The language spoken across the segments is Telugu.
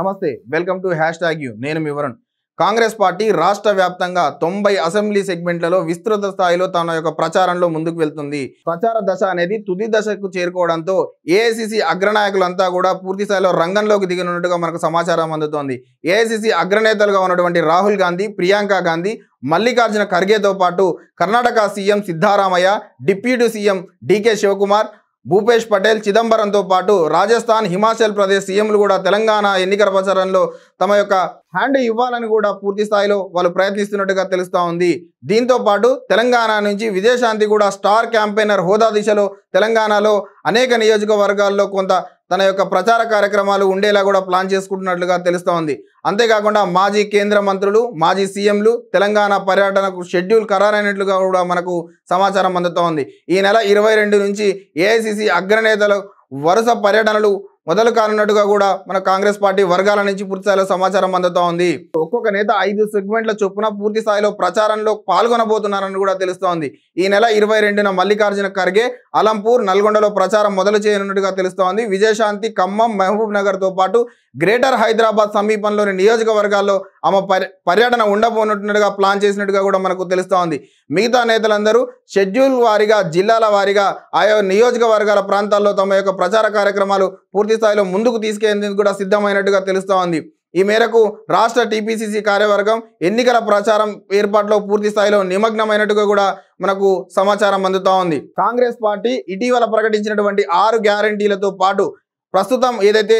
నమస్తే welcome to hash tag U నేను వివరణ్ కాంగ్రెస్ పార్టీ రాష్ట్ర వ్యాప్తంగా తొంభై అసెంబ్లీ సెగ్మెంట్లలో విస్తృత స్థాయిలో తన యొక్క ప్రచారంలో ముందుకు వెళ్తుంది ప్రచార దశ అనేది తుది దశకు చేరుకోవడంతో ఏఐసిసి అగ్రనాయకులంతా కూడా పూర్తి స్థాయిలో రంగంలోకి దిగనున్నట్టుగా మనకు సమాచారం అందుతోంది ఏఐసిసి అగ్రనేతలుగా ఉన్నటువంటి రాహుల్ గాంధీ ప్రియాంక గాంధీ మల్లికార్జున ఖర్గేతో పాటు Karnataka CM Siddaramaiah deputy CM D K Shivakumar Bhupesh Patel చిదంబరంతో పాటు రాజస్థాన్ హిమాచల్ ప్రదేశ్ సీఎంలు కూడా తెలంగాణ ఎన్నికల ప్రచారంలో తమ యొక్క హ్యాండ్ ఇవ్వాలని కూడా పూర్తి స్థాయిలో వాళ్ళు ప్రయత్నిస్తున్నట్టుగా తెలుస్తూ ఉంది దీంతో పాటు తెలంగాణ నుంచి విజయశాంతి కూడా స్టార్ క్యాంపెయినర్ హోదా దిశలో తెలంగాణలో అనేక నియోజకవర్గాల్లో కొంత తన యొక్క ప్రచార కార్యక్రమాలు ఉండేలా కూడా ప్లాన్ చేసుకుంటున్నట్లుగా తెలుస్తోంది అంతేకాకుండా మాజీ కేంద్ర మంత్రులు మాజీ సీఎంలు తెలంగాణ పర్యటనకు షెడ్యూల్ ఖరారైనట్లుగా కూడా మనకు సమాచారం అందుతోంది ఈ నెల ఇరవై నుంచి ఏఐసిసి అగ్రనేతలు వరుస పర్యటనలు మొదలు కానున్నట్టుగా కూడా మన కాంగ్రెస్ పార్టీ వర్గాల నుంచి పూర్తి స్థాయిలో సమాచారం అందుతా ఉంది ఒక్కొక్క నేత ఐదు సెగ్మెంట్ల చొప్పున పూర్తి స్థాయిలో ప్రచారంలో పాల్గొనబోతున్నారని కూడా తెలుస్తోంది ఈ నెల ఇరవై రెండున మల్లికార్జున ఖర్గే అలంపూర్ నల్గొండలో ప్రచారం మొదలు చేయనున్నట్టుగా తెలుస్తోంది విజయశాంతి ఖమ్మం మహబూబ్ నగర్తో పాటు గ్రేటర్ హైదరాబాద్ సమీపంలోని నియోజకవర్గాల్లో ఆమె పర్యటన ఉండబోనున్నట్టుగా ప్లాన్ చేసినట్టుగా కూడా మనకు తెలుస్తూ ఉంది మిగతా నేతలందరూ షెడ్యూల్ వారీగా జిల్లాల వారీగా ఆయా నియోజకవర్గాల ప్రాంతాల్లో తమ యొక్క ప్రచార కార్యక్రమాలు పూర్తి స్థాయిలో ముందుకు తీసుకెళ్లేందుకు కూడా సిద్ధమైనట్టుగా తెలుస్తూ ఉంది ఈ మేరకు రాష్ట్ర టీపీసీసీ కార్యవర్గం ఎన్నికల ప్రచారం ఏర్పాట్లో పూర్తి స్థాయిలో నిమగ్నమైనట్టుగా కూడా మనకు సమాచారం అందుతూ ఉంది కాంగ్రెస్ పార్టీ ఇటీవల ప్రకటించినటువంటి ఆరు గ్యారంటీలతో పాటు ప్రస్తుతం ఏదైతే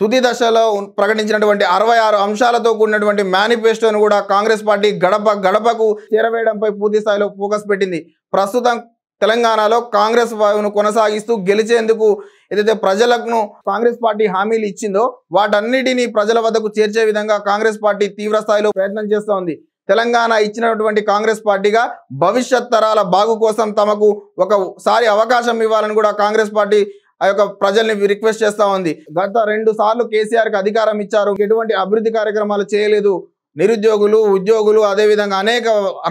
తుది దశలో ప్రకటించినటువంటి అరవై ఆరు అంశాలతో కూడినటువంటి మేనిఫెస్టోను కూడా కాంగ్రెస్ పార్టీ గడప గడపకు చేరవేయడంపై పూర్తి స్థాయిలో ఫోకస్ పెట్టింది ప్రస్తుతం తెలంగాణలో కాంగ్రెస్ వాయువును కొనసాగిస్తూ గెలిచేందుకు ఏదైతే ప్రజలకు కాంగ్రెస్ పార్టీ హామీలు ఇచ్చిందో వాటన్నిటినీ ప్రజల వద్దకు చేర్చే విధంగా కాంగ్రెస్ పార్టీ తీవ్ర స్థాయిలో ప్రయత్నం చేస్తోంది తెలంగాణ ఇచ్చినటువంటి కాంగ్రెస్ పార్టీగా భవిష్యత్ తరాల బాగు కోసం తమకు ఒకసారి అవకాశం ఇవ్వాలని కూడా కాంగ్రెస్ పార్టీ ఆ యొక్క ప్రజల్ని రిక్వెస్ట్ చేస్తా ఉంది గత రెండు సార్లు కేసీఆర్కి అధికారం ఇచ్చారు ఎటువంటి అభివృద్ధి కార్యక్రమాలు చేయలేదు నిరుద్యోగులు ఉద్యోగులు అదేవిధంగా అనేక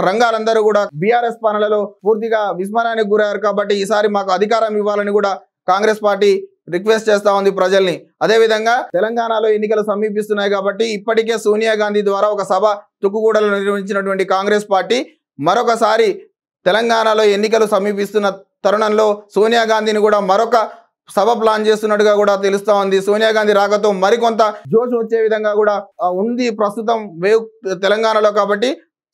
రంగాలందరూ కూడా బీఆర్ఎస్ పనులలో పూర్తిగా విస్మరానికి గురయ్యారు కాబట్టి ఈసారి మాకు అధికారం ఇవ్వాలని కూడా కాంగ్రెస్ పార్టీ రిక్వెస్ట్ చేస్తా ఉంది ప్రజల్ని అదేవిధంగా తెలంగాణలో ఎన్నికలు సమీపిస్తున్నాయి కాబట్టి ఇప్పటికే సోనియా గాంధీ ద్వారా ఒక సభ తుక్కుగూడలో నిర్వహించినటువంటి కాంగ్రెస్ పార్టీ మరొకసారి తెలంగాణలో ఎన్నికలు సమీపిస్తున్న తరుణంలో సోనియా గాంధీని కూడా మరొక సభ ప్లాన్ చేస్తున్నట్టుగా కూడా తెలుస్తా ఉంది సోనియా గాంధీ రాకతో మరికొంత జోష్ వచ్చే విధంగా కూడా ఉంది ప్రస్తుతం వేవ్ తెలంగాణలో కాబట్టి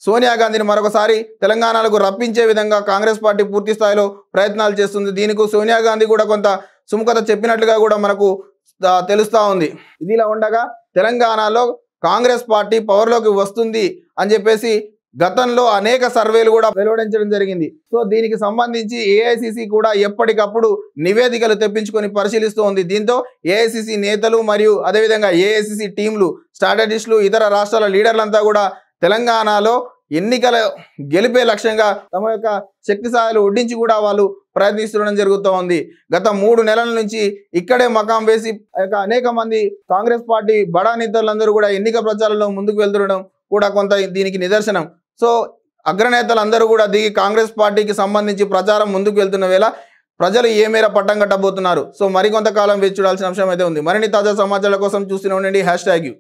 సోనియా గాంధీని మరొకసారి తెలంగాణకు రప్పించే విధంగా కాంగ్రెస్ పార్టీ పూర్తి స్థాయిలో ప్రయత్నాలు చేస్తుంది దీనికి సోనియా గాంధీ కూడా కొంత సుముఖత చెప్పినట్లుగా కూడా మనకు తెలుస్తా ఉంది ఇదిలా ఉండగా తెలంగాణలో కాంగ్రెస్ పార్టీ పవర్లోకి వస్తుంది అని చెప్పేసి గతంలో అనేక సర్వేలు కూడా వెలువడించడం జరిగింది సో దీనికి సంబంధించి ఏఐసిసి కూడా ఎప్పటికప్పుడు నివేదికలు తెప్పించుకొని పరిశీలిస్తూ ఉంది దీంతో ఏఐసిసి నేతలు మరియు అదేవిధంగా ఏఐసిసి టీంలు స్ట్రాటజిస్టులు ఇతర రాష్ట్రాల లీడర్లంతా కూడా తెలంగాణలో ఎన్నికల గెలిపే లక్ష్యంగా తమ యొక్క శక్తి సాయాలు ఒడ్డించి కూడా వాళ్ళు ప్రయత్నిస్తుండడం జరుగుతూ ఉంది గత మూడు నెలల నుంచి ఇక్కడే మకాం వేసి అనేక మంది కాంగ్రెస్ పార్టీ బడా నేతలందరూ కూడా ఎన్నిక ప్రచారంలో ముందుకు వెళ్తుండడం కూడా కొంత దీనికి నిదర్శనం సో అగ్రనేతలు అందరూ కూడా దిగి కాంగ్రెస్ పార్టీకి సంబంధించి ప్రచారం ముందుకు వెళ్తున్న వేళ ప్రజలు ఏ మేర పట్టం కట్టబోతున్నారు సో మరికొంతకాలం వేచి చూడాల్సిన అంశం అయితే ఉంది మరిన్ని తాజా సమాచారాల కోసం చూస్తూనే ఉండండి హ్యాష్ ట్యాగ్